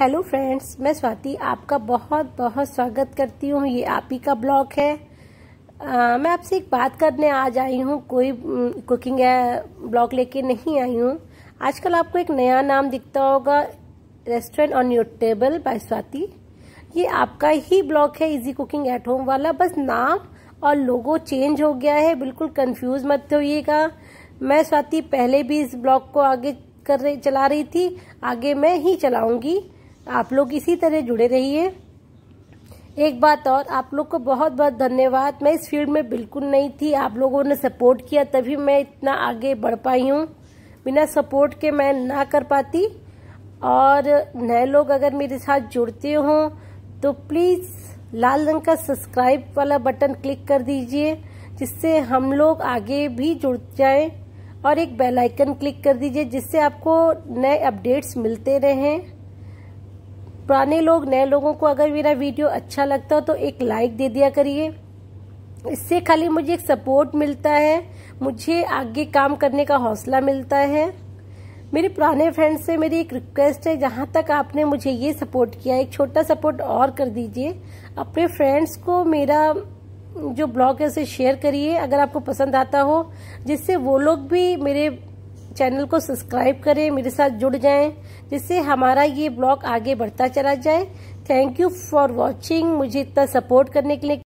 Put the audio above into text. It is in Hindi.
हेलो फ्रेंड्स मैं स्वाति आपका बहुत बहुत स्वागत करती हूँ ये आप ही का ब्लॉग है आ, मैं आपसे एक बात करने आज आई हूँ कोई कुकिंग ब्लॉग लेके नहीं आई हूँ आजकल आपको एक नया नाम दिखता होगा restaurant on your table by Swati ये आपका ही ब्लॉग है इजी कुकिंग एट होम वाला बस नाम और लोगो चेंज हो गया है बिल्कुल कन्फ्यूज मत होइएगा मैं स्वाति पहले भी इस ब्लॉग को आगे कर रही चला रही थी आगे मैं ही चलाऊंगी आप लोग इसी तरह जुड़े रहिए एक बात और आप लोग को बहुत बहुत धन्यवाद मैं इस फील्ड में बिल्कुल नहीं थी आप लोगों ने सपोर्ट किया तभी मैं इतना आगे बढ़ पाई हूँ बिना सपोर्ट के मैं ना कर पाती और नए लोग अगर मेरे साथ जुड़ते हों तो प्लीज़ लाल रंग का सब्सक्राइब वाला बटन क्लिक कर दीजिए जिससे हम लोग आगे भी जुड़ जाएं और एक बेल आइकन क्लिक कर दीजिए जिससे आपको नए अपडेट्स मिलते रहें पुराने लोग नए लोगों को अगर मेरा वीडियो अच्छा लगता हो तो एक लाइक दे दिया करिए इससे खाली मुझे एक सपोर्ट मिलता है मुझे आगे काम करने का हौसला मिलता है मेरे पुराने फ्रेंड से मेरी एक रिक्वेस्ट है जहाँ तक आपने मुझे ये सपोर्ट किया एक छोटा सपोर्ट और कर दीजिए अपने फ्रेंड्स को मेरा जो ब्लॉग है उसे शेयर करिए अगर आपको पसंद आता हो जिससे वो लोग भी मेरे चैनल को सब्सक्राइब करें मेरे साथ जुड़ जाएं जिससे हमारा ये ब्लॉग आगे बढ़ता चला जाए थैंक यू फॉर वॉचिंग मुझे इतना सपोर्ट करने के लिए